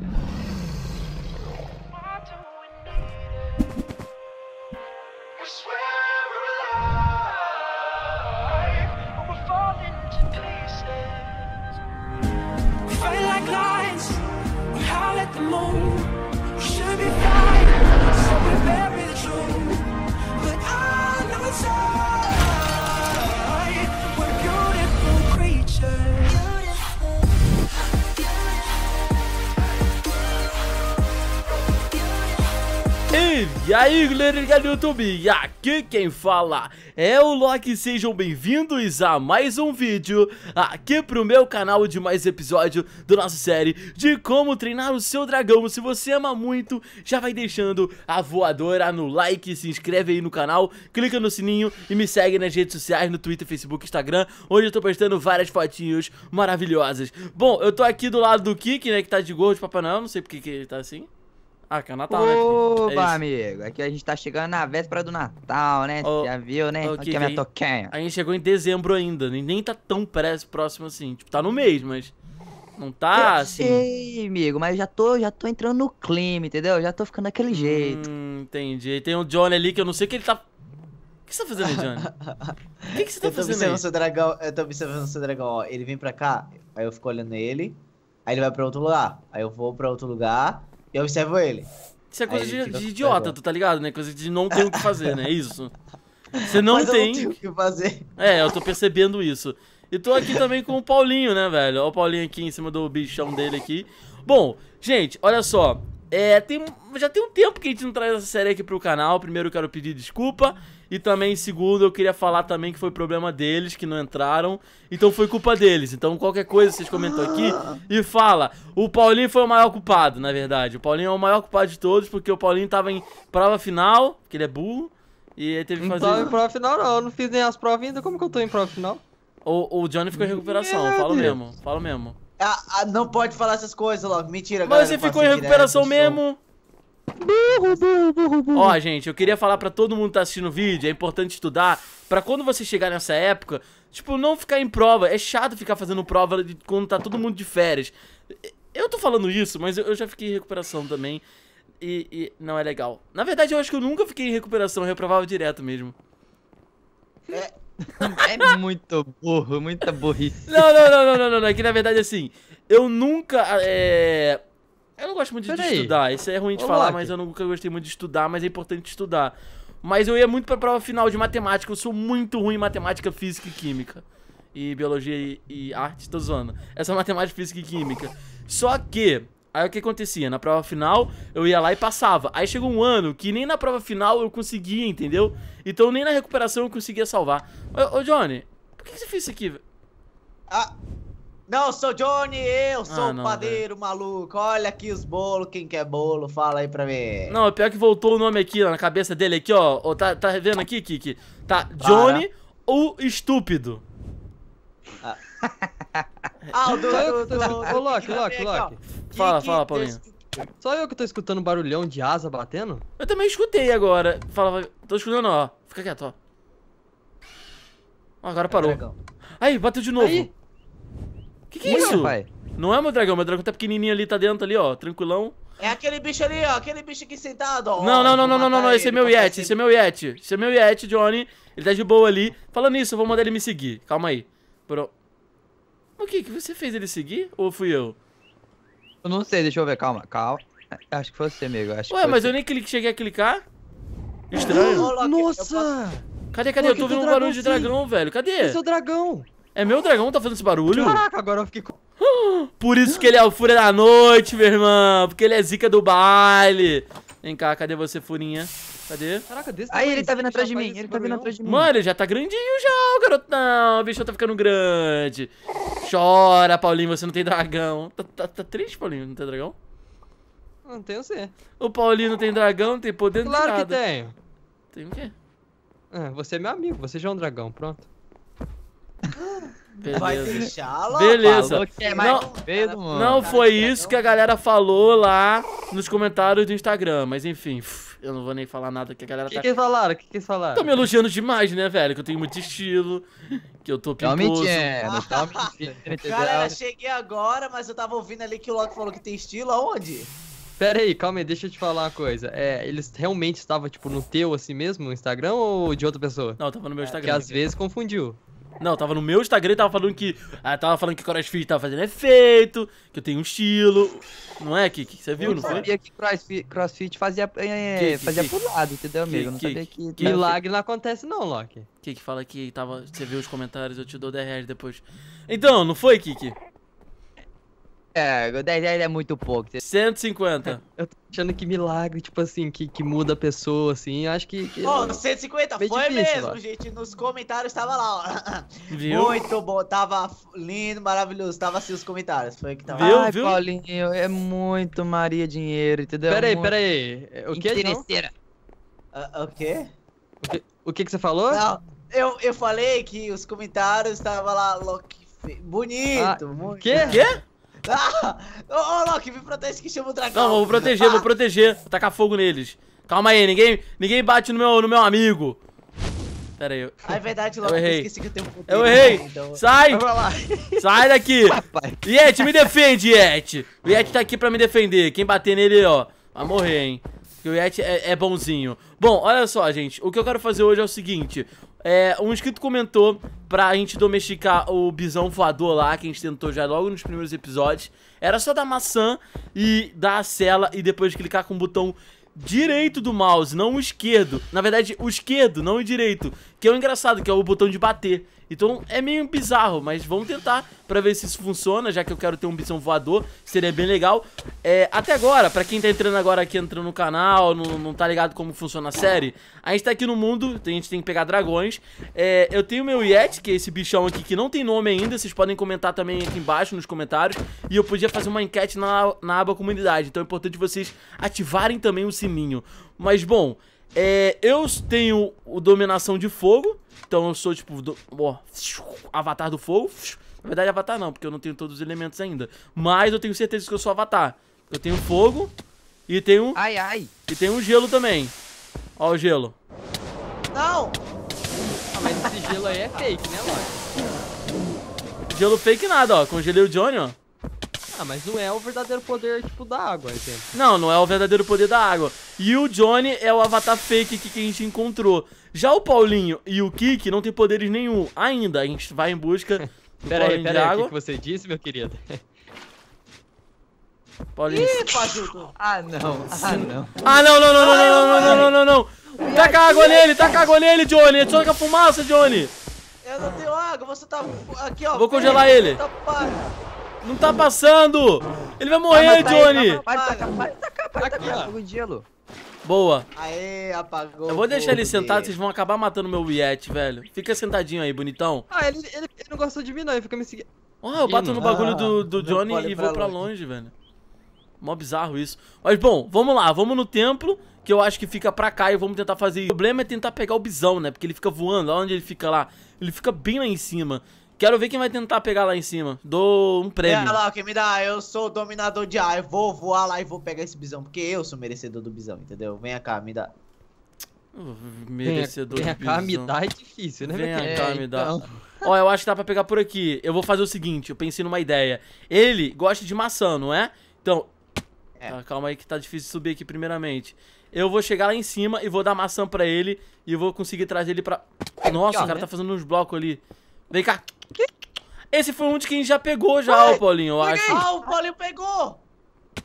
Yeah. E aí galera do YouTube, e aqui quem fala é o Loki, sejam bem-vindos a mais um vídeo aqui pro meu canal de mais episódio da nossa série de como treinar o seu dragão Se você ama muito, já vai deixando a voadora no like, se inscreve aí no canal, clica no sininho e me segue nas redes sociais, no Twitter, Facebook, Instagram Onde eu tô postando várias fotinhos maravilhosas Bom, eu tô aqui do lado do Kiki, né, que tá de gorro de Papai não, não sei porque que ele tá assim ah, que é o Natal, né? Oba, é amigo. Aqui a gente tá chegando na véspera do Natal, né? Oh, já viu, né? Okay, Aqui é a minha toquinha. A gente chegou em dezembro ainda. Nem tá tão próximo assim. Tipo, tá no mês, mas... Não tá eu assim. Sei, amigo, mas já tô, já tô entrando no clima, entendeu? Já tô ficando daquele hum, jeito. Hum, entendi. E tem o um Johnny ali que eu não sei o que ele tá. O que você tá fazendo aí, Johnny? O que, que você tá eu tô fazendo observando Seu dragão, eu tô observando o seu dragão, ó. Ele vem pra cá, aí eu fico olhando ele. Aí ele vai pra outro lugar. Aí eu vou pra outro lugar e observo ele. Isso é coisa de, de idiota, tu tá ligado, né? Coisa de não ter o que fazer, né? É isso. Você não Mas tem. Eu não tenho o que fazer. É, eu tô percebendo isso. E tô aqui também com o Paulinho, né, velho? Ó, o Paulinho aqui em cima do bichão dele aqui. Bom, gente, olha só. É, tem, já tem um tempo que a gente não traz essa série aqui pro canal. Primeiro eu quero pedir desculpa. E também, segundo, eu queria falar também que foi problema deles, que não entraram. Então foi culpa deles. Então qualquer coisa vocês comentam aqui e fala. O Paulinho foi o maior culpado, na verdade. O Paulinho é o maior culpado de todos, porque o Paulinho tava em prova final, que ele é burro. E aí teve que fazer. Não tava em prova final, não. Eu não fiz nem as provas ainda. Então como que eu tô em prova final? O, o Johnny ficou em recuperação, falo mesmo. Falo mesmo. Ah, ah, não pode falar essas coisas logo. Mentira, Mas galera. Mas você ficou em recuperação mesmo. Som. Burro, burro, burro, burro. Ó, gente, eu queria falar pra todo mundo que tá assistindo o vídeo, é importante estudar, pra quando você chegar nessa época, tipo, não ficar em prova. É chato ficar fazendo prova quando tá todo mundo de férias. Eu tô falando isso, mas eu já fiquei em recuperação também. E, e não é legal. Na verdade, eu acho que eu nunca fiquei em recuperação, eu reprovava direto mesmo. É, é muito burro, muita burrice. Não, não, não, não, não, não, não. É que na verdade, assim, eu nunca. É eu não gosto muito Pera de, aí. estudar. Isso é ruim de falar, mas eu nunca gostei muito de estudar, mas é importante estudar. Mas eu ia muito pra prova final de matemática. Eu sou muito ruim em matemática, física e química. E biologia e, e arte, tô zoando. Essa é matemática, física e química. Só que, aí o que acontecia? Na prova final, eu ia lá e passava. Aí chegou um ano que nem na prova final eu conseguia, entendeu? Então nem na recuperação eu conseguia salvar. Ô, ô Johnny, por que, que você fez isso aqui? Ah, não, sou Johnny, eu ah, sou ah, padeiro maluco. Olha aqui os bolos, quem quer bolo, fala aí pra mim. Não, pior que voltou o nome aqui na cabeça dele aqui, ó. ó tá, tá vendo aqui, Kiki? Tá Para. Johnny o estúpido. Ah, ah o do, Ô, Loki, Loki, Loki. Fala, fala, Paulinho. Só eu que tô escutando barulhão de asa batendo? Eu também escutei agora. Fala, tô escutando, ó. Fica quieto, ó. Agora é parou. Aí, bateu de novo. Aí. Que que é isso? Pai. Não é meu dragão, meu dragão tá pequenininho ali, tá dentro ali, ó, tranquilão. É aquele bicho ali, ó, aquele bicho aqui sentado, ó. Não, não, não, não, não, não, não, esse é meu Yeti, esse é meu Yeti. Esse é meu Yeti, Johnny. Ele tá de boa ali. Falando isso, eu vou mandar ele me seguir. Calma aí. Pro... O que, que você fez ele seguir? Ou fui eu? Eu não sei, deixa eu ver, calma, calma. É, acho que foi você, amigo. Acho Ué, mas você. eu nem clique, cheguei a clicar. Estranho. Nossa! Cadê, cadê? Pô, eu tô ouvindo um barulho de dragão, velho. Cadê? Esse é o dragão. É meu dragão que tá fazendo esse barulho? Caraca, agora eu fiquei com... Por isso que ele é o Fúria da Noite, meu irmão. Porque ele é zica do baile. Vem cá, cadê você, Furinha? Cadê? Caraca, desse Aí ele tá vindo atrás de mim, ele tá vindo atrás de mim. Mano, ele já tá grandinho já, o garotão. O bicho tá ficando grande. Chora, Paulinho, você não tem dragão. Tá, tá, tá triste, Paulinho, não tem dragão? Não tenho sim. O Paulinho não tem dragão, não tem poder, claro não tem nada. Claro que tenho. Tem o quê? É, você é meu amigo, você já é um dragão, pronto. Beleza. Vai deixar lá. Beleza. É não, não foi isso que a galera falou lá nos comentários do Instagram, mas enfim, eu não vou nem falar nada que a galera que tá... que eles falaram? O que, que eles falaram? Estão me elogiando demais, né, velho? Que eu tenho muito estilo, que eu tô tá pintoso. É, tá mentindo, Calma. Galera, cheguei agora, mas eu tava ouvindo ali que o Loki falou que tem estilo, aonde? Pera aí, calma aí, deixa eu te falar uma coisa. É, eles realmente estavam, tipo, no teu assim mesmo, no Instagram ou de outra pessoa? Não, tava no meu é, Instagram. que às vezes confundiu. Não, tava no meu Instagram e tava falando que. Ah, tava falando que CrossFit tava fazendo efeito, que eu tenho um estilo. Não é, Kiki? Você viu, eu não foi? Eu sabia que crossfit, crossfit, fazia, é, é fazia Kiki. pro lado, entendeu, amigo? Kiki, não sabia que. que milagre não acontece, não, Loki. Kiki, fala que tava. Você viu os comentários, eu te dou 10 reais depois. Então, não foi, Kiki? É, 10 reais é muito pouco. 150. Eu tô achando que milagre, tipo assim, que, que muda a pessoa, assim. acho que. que Ô, 150 foi difícil, mesmo, ó. gente. Nos comentários tava lá, ó. Viu? Muito bom, tava lindo, maravilhoso. Tava assim os comentários. Foi que tava. Viu, Ai, viu? Paulinho, é muito Maria dinheiro, entendeu? Peraí, muito... peraí. O que Interesseira. Uh, ah, okay. o quê? O que, que você falou? Não, eu, eu falei que os comentários tava lá, Loki. Bonito, ah, muito. Quê? Quê? Ah! Ô, oh, Loki, me protege que chama o dragão. Não, vou proteger, ah. vou proteger. Vou tacar fogo neles. Calma aí, ninguém, ninguém bate no meu, no meu amigo. Pera aí. Eu... Ah, é verdade, Loki, eu, errei. eu esqueci que eu tenho um poder. Eu errei. Então... então, então. Sai! Sai daqui. Yeti, me defende, Yeti. O Yeti tá aqui pra me defender. Quem bater nele, ó, vai morrer, hein. Porque o Yeti é, é bonzinho. Bom, olha só, gente. O que eu quero fazer hoje é o seguinte. É, um inscrito comentou pra gente domesticar o bisão voador lá, que a gente tentou já logo nos primeiros episódios. Era só dar maçã e dar a cela e depois clicar com o botão direito do mouse, não o esquerdo. Na verdade, o esquerdo, não o direito. Que é o engraçado, que é o botão de bater. Então é meio bizarro, mas vamos tentar pra ver se isso funciona, já que eu quero ter um bichão voador, seria bem legal. É, até agora, pra quem tá entrando agora aqui, entrando no canal, não, não tá ligado como funciona a série, a gente tá aqui no mundo, então a gente tem que pegar dragões. É, eu tenho meu Yeti, que é esse bichão aqui que não tem nome ainda, vocês podem comentar também aqui embaixo nos comentários. E eu podia fazer uma enquete na, na aba comunidade, então é importante vocês ativarem também o sininho. Mas bom, é, eu tenho o Dominação de Fogo, então eu sou, tipo, do, ó, avatar do fogo. Na verdade, avatar não, porque eu não tenho todos os elementos ainda. Mas eu tenho certeza que eu sou avatar. Eu tenho fogo e tenho... Ai, ai. E tenho gelo também. Ó o gelo. Não! Ah, mas esse gelo aí é fake, né, mano? Gelo fake nada, ó. Congelei o Johnny, ó. Ah, mas não é o verdadeiro poder, tipo, da água, exemplo. Não, não é o verdadeiro poder da água. E o Johnny é o avatar fake que a gente encontrou. Já o Paulinho e o Kiki não tem poderes nenhum ainda. A gente vai em busca do pera Paulinho aí, pera de aí, água. o que, que você disse, meu querido? Paulinho. Ih, Pajuto. Ah, não. Ah, não. Ah, não, não, não, não, não, não, não, não, não, não. Taca água nele, taca água nele, Johnny. Adiciona com a fumaça, Johnny. Eu não tenho água, você tá aqui, ó. Vou congelar ele. Tá não tá passando! Ele vai morrer, Johnny! Ele, tacar, pode tacar, pode tacar. Fogo de gelo. Boa. Aê, apagou. Eu vou deixar ele sentado, dele. vocês vão acabar matando meu Yeti, velho. Fica sentadinho aí, bonitão. Ah, ele, ele, ele não gostou de mim, não. Ele fica me seguindo. Ó, oh, eu bato no bagulho do, Johnny e vou pra longe, longe velho. Mó bizarro isso. Mas, bom, vamos lá. Vamos no templo, que eu acho que fica pra cá e vamos tentar fazer... O problema é tentar pegar o bisão, né? Porque ele fica voando. Olha onde ele fica lá. Ele fica bem lá em cima. Quero ver quem vai tentar pegar lá em cima. Dou um prêmio. É lá, quem me dá, eu sou o dominador de ar. Eu vou voar lá e vou pegar esse bisão, porque eu sou merecedor do bisão, entendeu? Vem cá, me dá. merecedor vem, do bisão. Cá, me dá é difícil, né? Vem é, cá, me dá. Então. Ó, eu acho que dá pra pegar por aqui. Eu vou fazer o seguinte, eu pensei numa ideia. Ele gosta de maçã, não é? Então... É. Tá, calma aí que tá difícil subir aqui primeiramente. Eu vou chegar lá em cima e vou dar maçã pra ele e vou conseguir trazer ele pra... Nossa, aqui, o cara né? tá fazendo uns blocos ali. Vem cá. Esse foi um de quem já pegou já, o Paulinho, eu acho. Ah, o Paulinho pegou!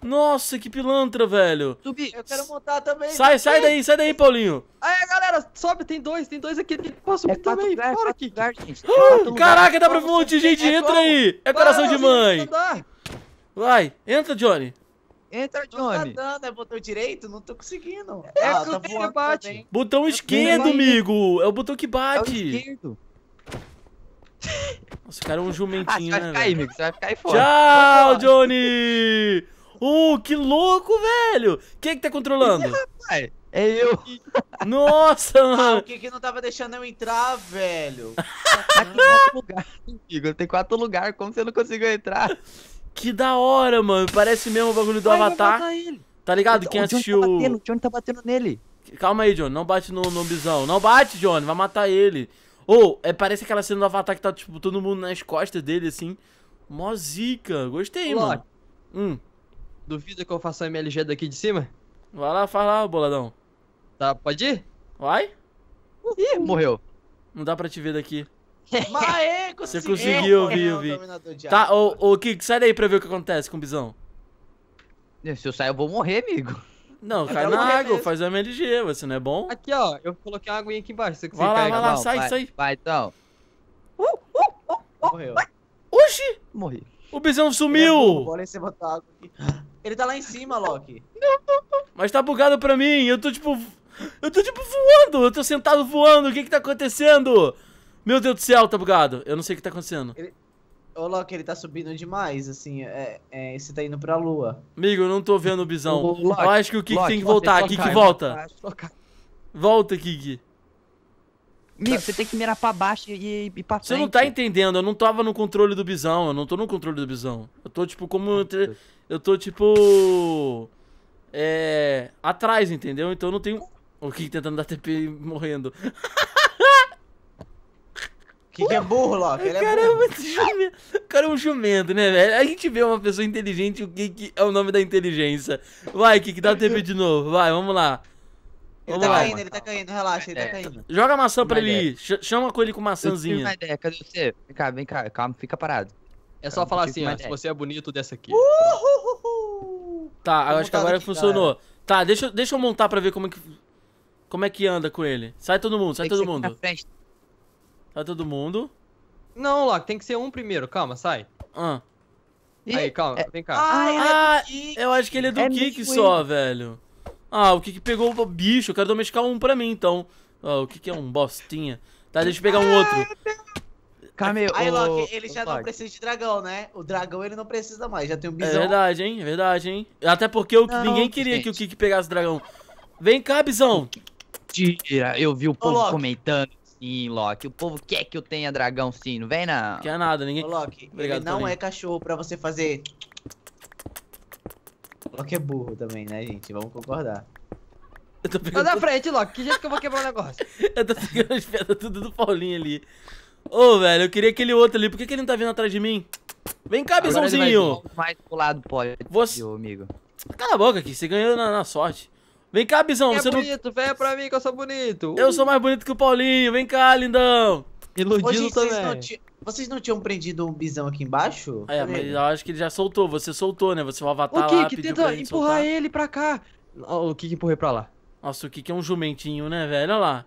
Nossa, que pilantra, velho. Subi. Eu quero montar também. Sai, sai daí, sai daí, Paulinho. Aí, galera, sobe, tem dois, tem dois aqui. Tem que subir é também, lugar, fora aqui. Lugar, gente. Ah, caraca, dá pra um monte, gente, é entra aí. É coração de mãe. Vai, entra, Johnny. Entra, Johnny. Não tá dando, é botão direito? Não tô conseguindo. É, ah, tá botão que bate. Também. Botão esquerdo, amigo. É o botão que bate. É o esquerdo. Nossa, o cara é um jumentinho, ah, você vai né? Ficar aí, amigo, você vai ficar aí fora. Tchau, Johnny! Uh, que louco, velho! Quem é que tá controlando? Ih, rapaz, é eu. Nossa, ah, mano. Ah, o que que não tava deixando eu entrar, velho? Aqui tá quatro lugar, amigo. Tem quatro lugares, como você não conseguiu entrar? Que da hora, mano. Parece mesmo o bagulho do Ai, Avatar. Tá ligado? Então, Quem o tá assistiu... Tá batendo, o Johnny tá batendo nele. Calma aí, Johnny. Não bate no, no bisão. Não bate, Johnny. Vai matar ele. Ou, oh, é, parece aquela cena do Avatar que tá, tipo, todo mundo nas costas dele, assim. Mó zica. Gostei, mano. Hum. Duvida que eu faça o MLG daqui de cima? Vai lá, faz lá, boladão. Tá, pode ir? Vai? Ih, morreu. Não dá pra te ver daqui. Mas Você conseguiu, viu viu Tá, ô, ô Kiko, sai daí pra ver o que acontece com o bisão. Se eu sair, eu vou morrer, amigo. Não, cai na água, mesmo. faz o MLG, você não é bom? Aqui, ó, eu coloquei uma aguinha aqui embaixo, você consegue vai lá, pegar. Vai lá, sai, vai, sai. Vai, então. Uh, uh, uh, uh, Morreu. Vai. Oxi! Morri. O bisão sumiu! Ele, é em cima da água aqui. Ele tá lá em cima, Loki. Mas tá bugado pra mim, eu tô tipo... Eu tô tipo voando, eu tô sentado voando, o que que tá acontecendo? Meu Deus do céu, tá bugado. Eu não sei o que tá acontecendo. Ele... Ô, Loki, ele tá subindo demais, assim. É, é, você tá indo pra lua. Amigo, eu não tô vendo o bisão. eu acho que o Kiki Loki, tem que voltar. Kiki, volta. volta, Kiki. Amigo, você tem que mirar pra baixo e, e pra frente. Você não tá entendendo, eu não tava no controle do bisão, eu não tô no controle do bisão. Eu tô, tipo, como... Eu tô, tipo... É... Atrás, entendeu? Então eu não tenho... O Kiki tentando dar TP e morrendo. Que, que é burro, Loki. Ele é burro. É o cara é um jumento, né, velho? A gente vê uma pessoa inteligente, o que, é o nome da inteligência. Vai, que dá tempo de novo. Vai, vamos lá. Ele vamos tá lá. caindo, ele tá caindo, relaxa, ele tá é. caindo. Joga a maçã pra ele ir. Chama com ele com maçãzinha. Uma ideia. Cadê você? Vem cá, vem cá, calma, fica parado. É só calma, falar assim, ó, se você é bonito, dessa aqui. Uhuhuhu. Tá, eu acho que agora aqui, tá funcionou. Cara. Tá, deixa, deixa eu montar pra ver como é que. Como é que anda com ele? Sai todo mundo, sai todo mundo. Na frente. Tá todo mundo? Não, Loki, tem que ser um primeiro. Calma, sai. Ah. Aí, calma, é... vem cá. Ah, ah é ah, eu acho que ele é do é Kik só, velho. Ah, o Kik pegou o bicho. Eu quero domesticar um pra mim, então. Ah, o Kik é um bostinha. Tá, deixa eu pegar um outro. Ah, calma tá. aí, o... Loki, ele já o não precisa de dragão, né? O dragão ele não precisa mais, já tem um é bisão. É verdade, hein? É verdade, hein? Até porque o... não, ninguém queria gente. que o Kik pegasse dragão. Vem cá, bisão. Tira, eu vi o povo Ô, comentando sim, Loki. O povo quer que eu tenha dragão sim, não vem não. Quer nada, ninguém. Ô, Loki, Obrigado ele não é cachorro pra você fazer. O Loki é burro também, né, gente? Vamos concordar. Eu tô pegando... na frente, Loki. Que jeito que eu vou quebrar o negócio? eu tô pegando as pedras tudo do Paulinho ali. Ô, oh, velho, eu queria aquele outro ali. Por que, que ele não tá vindo atrás de mim? Vem cá, bisãozinho. Mais pro lado, pode. Você... Meu amigo. Cala a boca aqui. Você ganhou na, na sorte. Vem cá, Bizão. É você é bonito, não... vem pra mim que eu sou bonito. Eu sou mais bonito que o Paulinho. Vem cá, lindão. Iludido Hoje, também. Vocês não, vocês não tinham prendido um Bizão aqui embaixo? É, mas eu acho que ele já soltou. Você soltou, né? Você, o avatar o Kiki, lá, pediu tenta pra empurrar soltar. ele pra cá. O que empurrei pra lá. Nossa, o Kiki é um jumentinho, né, velho? Olha lá.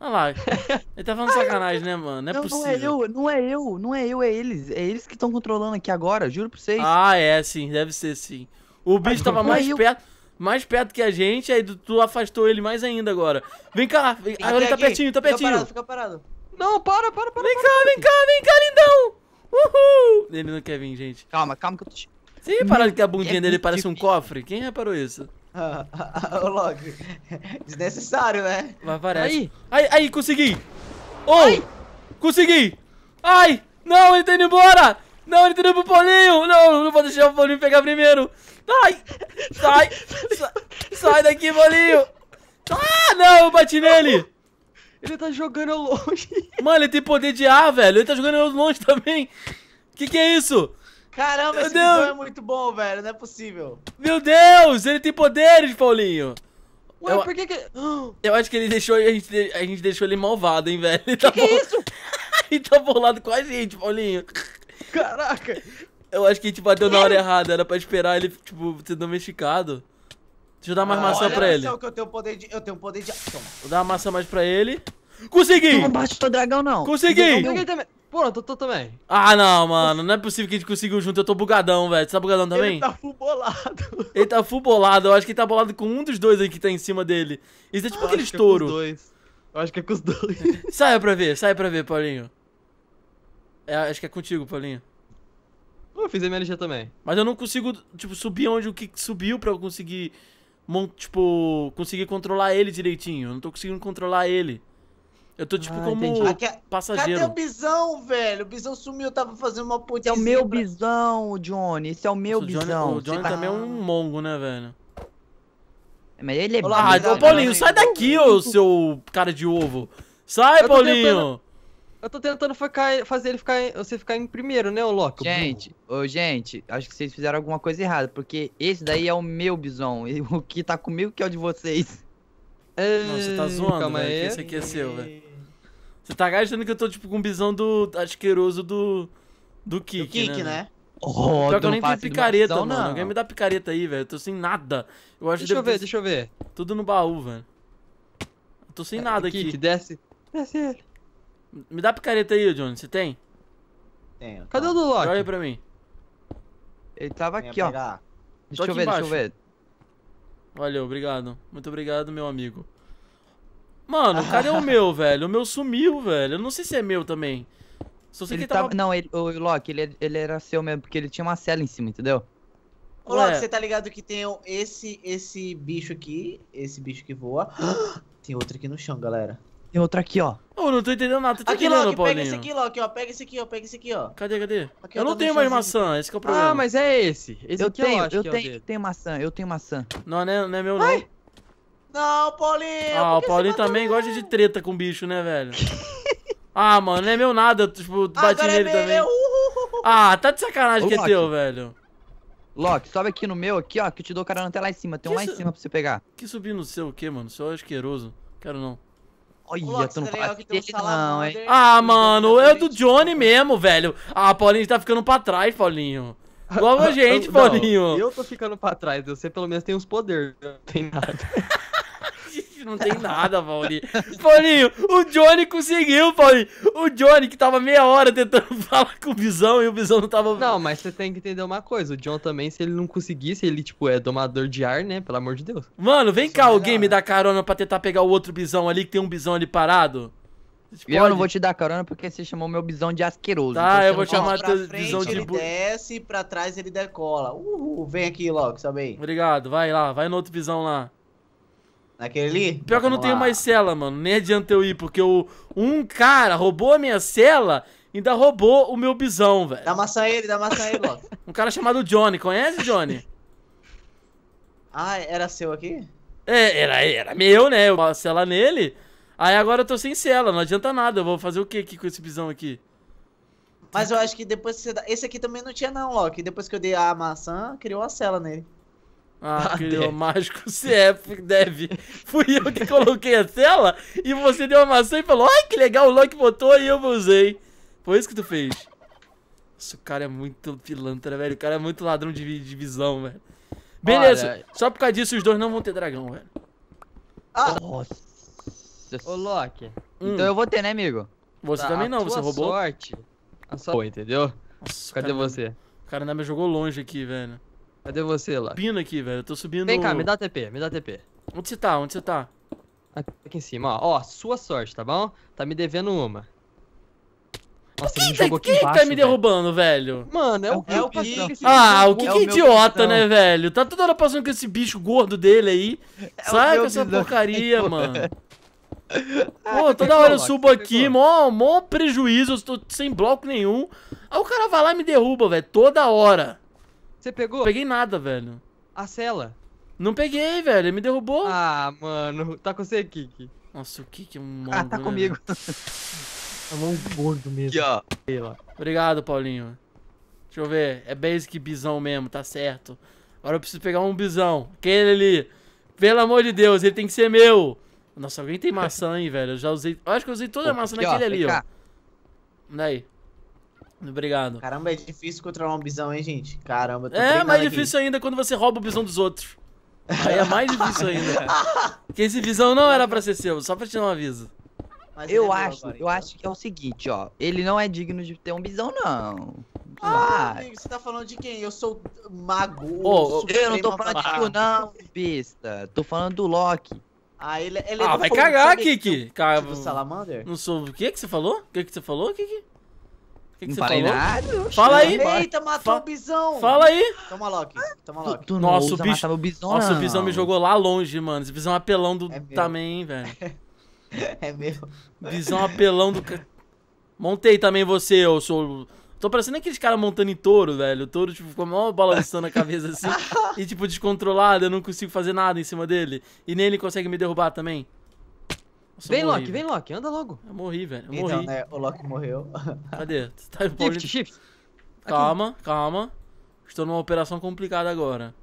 Olha lá. Ele tá falando sacanagem, né, mano? Não é não, possível. Não é eu, não é eu, não é eu, é eles. É eles que estão controlando aqui agora, juro pra vocês. Ah, é, sim, deve ser sim. O bicho tava mais é perto mais perto que a gente, aí tu afastou ele mais ainda agora. Vem cá, vem, agora ele tá aqui. pertinho, tá pertinho. Fica parado, fica parado. Não, para, para, para. Vem para, cá, vem cá, vem cá, lindão. Uhul. Ele não quer vir, gente. Calma, calma que eu tô... Você repararam que a é bundinha é dele parece difícil. um cofre? Quem reparou isso? Ô, Log, desnecessário, né? Mas parece. Aí, aí, aí consegui. Oi, oh, consegui. Ai, não, ele tá indo embora. Não, ele tá indo pro Paulinho. Não, não vou deixar o Paulinho pegar primeiro. Sai! Sai, sai daqui, bolinho! Ah, não! Eu bati nele! Ele tá jogando longe. Mano, ele tem poder de ar, velho. Ele tá jogando longe também. Que que é isso? Caramba, Meu esse Deus. é muito bom, velho. Não é possível. Meu Deus! Ele tem poderes, Paulinho. Ué, eu, por que que... Eu acho que ele deixou... A gente, a gente deixou ele malvado, hein, velho. Ele que tá que é bol... é isso? ele tá bolado com a gente, Paulinho. Caraca. Eu acho que a tipo, gente bateu na hora errada. Era pra esperar ele, tipo, ser domesticado. Deixa eu dar mais ah, maçã pra ele. que eu tenho poder de. Eu tenho poder de Calma. Vou dar uma maçã mais pra ele. Consegui! Não bate o teu dragão, não. Consegui! Consegui também. Pô, eu tô, também. Ah, não, mano. Não é possível que a gente conseguiu junto. Eu tô bugadão, velho. Você tá bugadão também? Ele tá full bolado. Ele tá full bolado. Eu acho que ele tá bolado com um dos dois aí que tá em cima dele. Isso é tipo eu aquele estouro. É com os dois. Eu acho que é com os dois. Sai pra ver, sai pra ver, Paulinho. É, acho que é contigo, Paulinho. Eu fiz MLG também. Mas eu não consigo, tipo, subir onde o que subiu pra eu conseguir. Tipo, conseguir controlar ele direitinho. Eu não tô conseguindo controlar ele. Eu tô tipo ah, como entendi. É- passageiro. Cadê o bisão, velho? O bisão sumiu, tava fazendo uma ponte. Esse é o meu pra... bisão, Johnny. Esse é o meu Nossa, bisão. O Johnny tá... também é um mongo, né, velho? Mas ele é Olá, Ah, ô né? Paulinho, sai daqui, ô seu cara de ovo. Sai, Paulinho! Eu tô tentando ficar, fazer ele ficar, você ficar em primeiro, né, o Loki? Gente, ô, gente, acho que vocês fizeram alguma coisa errada, porque esse daí é o meu bison. E o que tá comigo que é o de vocês. É, não, você tá zoando, Calma velho. Aí. Esse aqui é seu, velho. Você tá agachando que eu tô, tipo, com o bisão do asqueroso do. Do Kik, do Kik né? Oh, Pior que eu nem tenho picareta, mano. Não. Alguém me dá picareta aí, velho. Eu tô sem nada. Eu acho deixa eu ver, deixa eu ver. Tudo no baú, velho. Eu tô sem é, nada aqui. Kik, desce. Desce ele. Me dá a picareta aí, Johnny. Você tem? Tenho. Tá. Cadê tá. o do Loki? Olha aí pra mim. Ele tava aqui, ó. Deixa eu ver, embaixo. deixa eu ver. Valeu, obrigado. Muito obrigado, meu amigo. Mano, cadê o meu, velho? O meu sumiu, velho. Eu não sei se é meu também. Só sei ele que ele tava... tava... Não, ele, o Loki, ele, ele era seu mesmo, porque ele tinha uma cela em cima, entendeu? Ô, Loki, é. você tá ligado que tem esse, esse bicho aqui, esse bicho que voa. Tem outro aqui no chão, galera. Tem outro aqui, ó. Eu não tô entendendo nada, tô tá aqui, Loki, Paulinho. Pega esse aqui, Loki, ó. Pega esse aqui, ó. Pega esse aqui, ó. Cadê, cadê? Aqui, eu, não tá tenho mais maçã, esse é o ah, problema. Ah, mas é esse. Esse eu aqui tenho, eu, eu tenho, é tenho maçã, eu tenho maçã. Não, não é, não é meu, Ai. não. Não, Paulinho. Ah, o Paulinho também gosta de treta com bicho, né, velho? ah, mano, não é meu nada, tipo, bati é nele é também. Uh, uh, uh, ah, tá de sacanagem Ô, que é Loki. é teu, velho. Loki, sobe aqui no meu, aqui, ó, que eu te dou carona até lá em cima. Tem um lá em cima pra você pegar. Que subir no seu o quê, mano? O seu é asqueroso. Quero não. Olha, tu não fala dele não, hein? Ah, mano, é do Johnny mesmo, velho. Ah, Paulinho, tá ficando pra trás, Paulinho. Logo a gente, não, Paulinho. eu tô ficando pra trás, você pelo menos tem uns poderes, não tem nada. não tem nada, Paulinho. Paulinho, o Johnny conseguiu, Paulinho. O Johnny que tava meia hora tentando falar com o Visão e o Visão não tava. Não, mas você tem que entender uma coisa. O John também, se ele não conseguisse, ele, tipo, é domador de ar, né? Pelo amor de Deus. Mano, vem cá, alguém me dá carona pra tentar pegar o outro Bisão ali, que tem um Bisão ali parado. Pode? Eu não vou te dar carona porque você chamou meu bisão de asqueroso. Tá, então eu vou chamar teu bisão de... ele desce, pra trás ele decola. Uhul, vem aqui, logo, sabe aí. Obrigado, vai lá, vai no outro bisão lá. Naquele ali? Pior que eu não tenho mais cela, mano. Nem adianta eu ir, porque o, um cara roubou a minha cela e ainda roubou o meu bisão, velho. Dá maçã ele, dá maçã ele, ó. um cara chamado Johnny. Conhece, Johnny? ah, era seu aqui? É, era, era meu, né? Eu a cela nele. Aí agora eu tô sem cela, não adianta nada. Eu vou fazer o que aqui com esse bisão aqui? Mas eu acho que depois que você Esse aqui também não tinha não, Loki. Depois que eu dei a maçã, criou a cela nele. Ah, ah querido mágico, CF é, deve. Fui eu que coloquei a tela e você deu uma maçã e falou, ai, que legal, o Loki botou e eu usei. Foi isso que tu fez. Nossa, o cara é muito pilantra, velho. O cara é muito ladrão de, de visão, velho. Beleza, Olha. só por causa disso os dois não vão ter dragão, velho. Ah! Nossa. Ô, Loki. Hum. Então eu vou ter, né, amigo? Você tá, também não, você roubou. sorte. A sua... Pô, entendeu? Nossa, Cadê cara, você? O cara ainda me jogou longe aqui, velho. Cadê você lá? Subindo aqui, velho. Eu tô subindo. Vem cá, me dá TP, me dá TP. Onde você tá? Onde você tá? Aqui em cima, ó. Ó, sua sorte, tá bom? Tá me devendo uma. Nossa, que ele me jogou tá, quem tá, tá me derrubando, velho? Mano, é o, é o Ah, é o que que é idiota, né, velho? Tá toda hora passando com esse bicho gordo dele aí. É Sai com essa porcaria, mano. Ah, Pô, toda hora eu subo aqui, mó, mó prejuízo, eu tô sem bloco nenhum. Aí o cara vai lá e me derruba, velho, toda hora. Você pegou? peguei nada, velho. A cela. Não peguei, velho. Ele me derrubou. Ah, mano. Tá com você, Kiki. Nossa, o Kiki é um mongo, Ah, tá né, comigo. é um gordo mesmo. Aqui, ó. Obrigado, Paulinho. Deixa eu ver. É basic bisão mesmo, tá certo. Agora eu preciso pegar um bisão. Aquele ali. Pelo amor de Deus, ele tem que ser meu. Nossa, alguém tem maçã, aí, velho? Eu já usei... Eu acho que eu usei toda a maçã Aqui, naquele ó, ali, ó. Daí. Obrigado. Caramba, é difícil controlar um bisão, hein, gente? Caramba, tô É, mais difícil aqui. ainda quando você rouba o bisão dos outros. Aí é mais difícil ainda, cara. Porque esse visão não era pra ser seu, só pra te dar um aviso. Mas eu é acho, agora, então. eu acho que é o seguinte, ó. Ele não é digno de ter um bisão, não. Ah, amigo, você tá falando de quem? Eu sou mago. eu não tô falando de tu, não, besta. Tô falando do Loki. Ah, ele, é, ele é ah vai cagar, Kiki. Cara, tipo Salamander? Não sou. O que que você falou? O que que você falou, Kiki? Que que não falei nada. Fala aí. Eita, matou Fa o bisão. Fala aí. Toma, Loki. Toma, Loki. Tu, tu Nossa, o bicho, o bisão, Nossa, não. o bisão me jogou lá longe, mano. Esse bisão é apelão do... É também, velho. É mesmo. Visão é apelão do... Montei também você, eu sou... Tô parecendo aqueles caras montando em touro, velho. O touro, tipo, ficou mal balançando a cabeça assim. e, tipo, descontrolado, eu não consigo fazer nada em cima dele. E nem ele consegue me derrubar também. Nossa, vem, Loki, vem, Loki, anda logo. Eu morri, velho. Eu então, morri. Né, o Loki morreu. Cadê? Tá shift, shift. Calma, Aqui. calma. Estou numa operação complicada agora.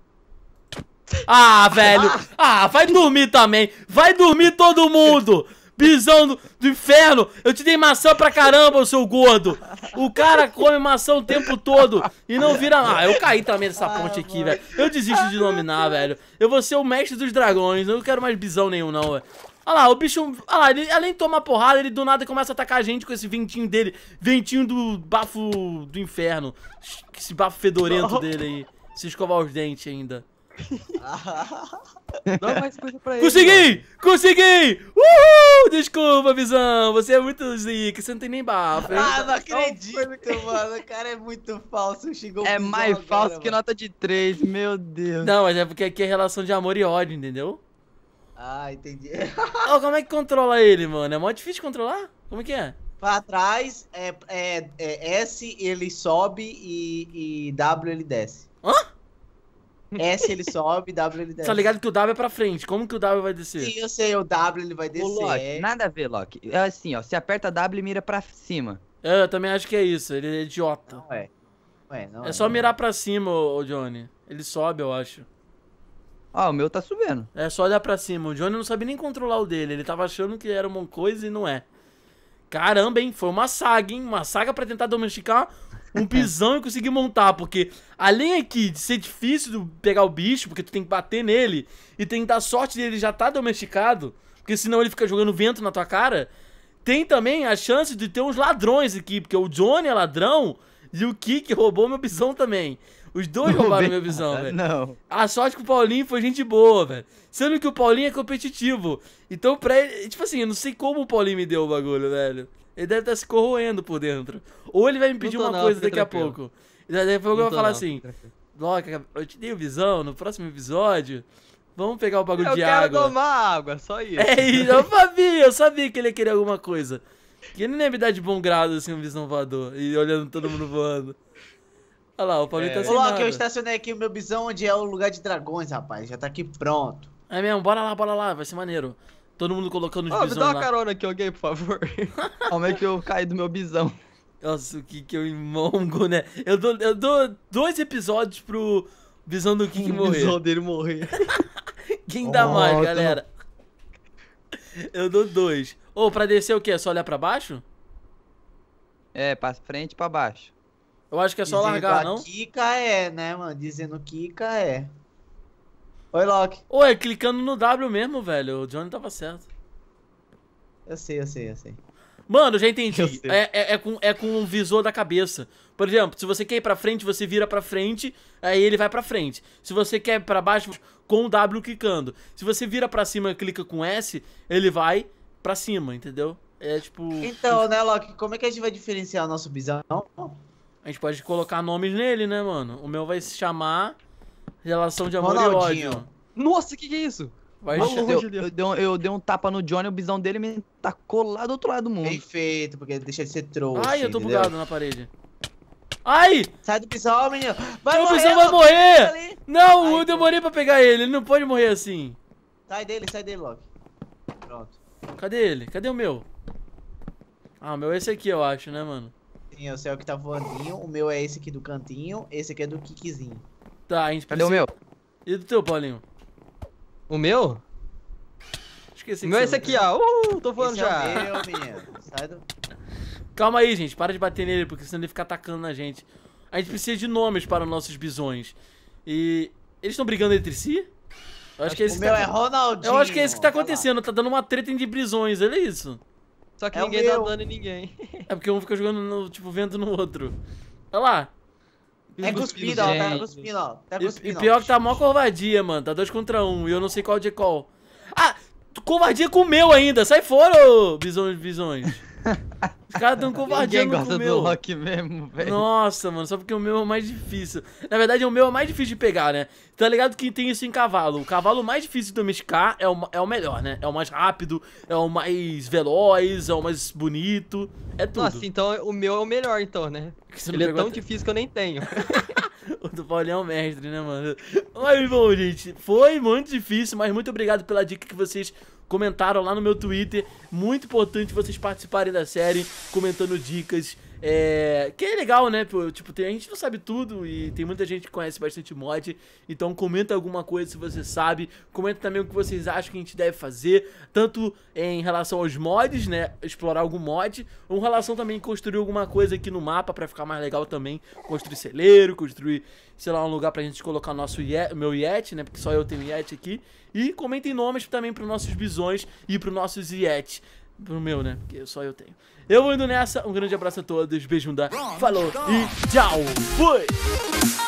Ah, velho! Ah, vai dormir também! Vai dormir todo mundo! Bisão do, do, inferno! Eu te dei maçã pra caramba, seu gordo! O cara come maçã o tempo todo e não vira. Ah, eu caí também dessa ah, ponte aqui, velho. Eu desisto de dominar, velho. Eu vou ser o mestre dos dragões. Eu não quero mais bisão nenhum, não, velho. Olha lá, o bicho. Olha lá, ele, além de tomar porrada, ele do nada começa a atacar a gente com esse ventinho dele. Ventinho do bafo do inferno. Esse bafo fedorento dele aí. Se escovar os dentes ainda. Dá mais coisa pra ele. Consegui! Mano. Consegui! Uhul! Desculpa, Visão. Você é muito zica, você não tem nem bafo. Ah, não acredito, mano. O cara é muito falso. chegou. é mais agora, falso mano. que nota de 3, meu Deus. Não, mas é porque aqui é relação de amor e ódio, entendeu? Ah, entendi. oh, como é que controla ele, mano? É mó difícil controlar? Como é que é? Pra trás, é, é, é S ele sobe e, e, W ele desce. Hã? S ele sobe, W ele desce. Tá ligado que o W é pra frente. Como que o W vai descer? Sim, eu sei, o W ele vai descer. O Loki, nada a ver, Loki. É assim, ó. Você aperta W e mira pra cima. É, eu também acho que é isso. Ele é idiota. Não é. Ué, não é, é só é. mirar pra cima, ô, ô Johnny. Ele sobe, eu acho. Ah, o meu tá subindo. É só olhar pra cima. O Johnny não sabe nem controlar o dele. Ele tava achando que era uma coisa e não é. Caramba, hein? Foi uma saga, hein? Uma saga para tentar domesticar um pisão e conseguir montar. Porque além aqui de ser difícil pegar o bicho, porque tu tem que bater nele e tem que dar sorte dele já tá domesticado, porque senão ele fica jogando vento na tua cara. Tem também a chance de ter uns ladrões aqui, porque o Johnny é ladrão e o Kiki roubou meu pisão também. Os dois não roubaram minha visão, velho. Não. A sorte que o Paulinho foi gente boa, velho. Sendo que o Paulinho é competitivo. Então, pra ele. Tipo assim, eu não sei como o Paulinho me deu o bagulho, velho. Ele deve estar tá se corroendo por dentro. Ou ele vai me pedir uma não, coisa daqui tranquilo. a pouco. E daqui a pouco eu vou falar não, assim: Loca, eu te dei visão no próximo episódio. Vamos pegar o bagulho eu de água. Eu quero tomar água, só isso. É isso, eu sabia, eu sabia que ele ia querer alguma coisa. Que ele nem ia me dar de bom grado assim um visão voador e olhando todo mundo voando. Olha lá, o Paulinho tá é. tá sem Ô, eu estacionei aqui o meu bisão onde é o lugar de dragões, rapaz. Já tá aqui pronto. É mesmo, bora lá, bora lá, vai ser maneiro. Todo mundo colocando os oh, bisões lá. me dá uma carona aqui, alguém, por favor. Como é que eu caí do meu bisão? Nossa, que que eu imongo, né? Eu dou, eu dou dois episódios pro bisão do Kiki morrer. bisão dele morrer. Quem dá oh, mais, galera? Eu dou dois. Ô, oh, pra descer o quê? É só olhar pra baixo? É, pra frente e pra baixo. Eu acho que é só Dizendo largar, não? Kika é, né, mano? Dizendo Kika é. Oi, Loki. Oi, é clicando no W mesmo, velho. O Johnny tava certo. Eu sei, eu sei, eu sei. Mano, já entendi. É, é, é, com, é com o visor da cabeça. Por exemplo, se você quer ir pra frente, você vira pra frente, aí ele vai pra frente. Se você quer ir pra baixo, com o W clicando. Se você vira pra cima e clica com S, ele vai pra cima, entendeu? É tipo. Então, né, Loki, como é que a gente vai diferenciar o nosso bisão? A gente pode colocar nomes nele, né, mano? O meu vai se chamar Relação de Amor Ronaldinho. e Ódio. Nossa, o que, que é isso? Vai Vamos, eu, eu, um, eu, dei um tapa no Johnny, o bisão dele me tacou lá do outro lado do mundo. Perfeito, porque deixa de ser trouxa. Ai, eu tô entendeu? bugado na parede. Ai! Sai do bisão, menino! Vai Meu bisão vai morrer! Não, Ai, eu demorei pra pegar ele, ele não pode morrer assim. Sai dele, sai dele logo. Pronto. Cadê ele? Cadê o meu? Ah, o meu é esse aqui, eu acho, né, mano? Sim, o céu que tá voandinho. O meu é esse aqui do cantinho. Esse aqui é do Kikizinho. Tá, a gente Cadê o meu? E do teu, Paulinho? O meu? Esqueci. meu é esse aqui, ó. Uh, tô voando esse já. É o meu, menino. Sai do... Calma aí, gente. Para de bater nele, porque senão ele fica atacando na gente. A gente precisa de nomes para nossos bisões. E... Eles estão brigando entre si? Eu acho, que é esse o meu tá... é Ronaldinho. Eu acho que é isso que tá acontecendo. Tá dando uma treta entre bisões, olha é isso. Só que é ninguém dá dano em ninguém. É porque um fica jogando, no, tipo, vento no outro. Olha lá. É cuspido, ó, tá cuspindo, ó. Tá cuspindo, e, pior que tá mó covardia, mano. Tá dois contra um e eu não sei qual de qual. Ah, covardia com o meu ainda. Sai fora, ô, bisões, bisões. Os caras tão covardeando gosta com o meu. do rock mesmo, velho. Nossa, mano, só porque o meu é o mais difícil. Na verdade, o meu é o mais difícil de pegar, né? Tá ligado que tem isso em cavalo. O cavalo mais difícil de domesticar é o, é o melhor, né? É o mais rápido, é o mais veloz, é o mais bonito, é tudo. Nossa, então o meu é o melhor, então, né? Ele é tão até... difícil que eu nem tenho. O do Paulinho é um mestre, né, mano? Mas bom, gente, foi muito difícil, mas muito obrigado pela dica que vocês comentaram lá no meu Twitter. Muito importante vocês participarem da série, comentando dicas, é, que é legal, né? Tipo, tem, a gente não sabe tudo e tem muita gente que conhece bastante mod. Então comenta alguma coisa se você sabe. Comenta também o que vocês acham que a gente deve fazer. Tanto em relação aos mods, né? Explorar algum mod. Ou em relação também construir alguma coisa aqui no mapa para ficar mais legal também. Construir celeiro, construir, sei lá, um lugar pra gente colocar nosso yet, meu Yeti, né? Porque só eu tenho Yeti aqui. E comentem nomes também pros nossos bisões e pros nossos Yeti pro meu, né? Porque só eu tenho. Eu vou indo nessa. Um grande abraço a todos. da Falou e tchau. Fui!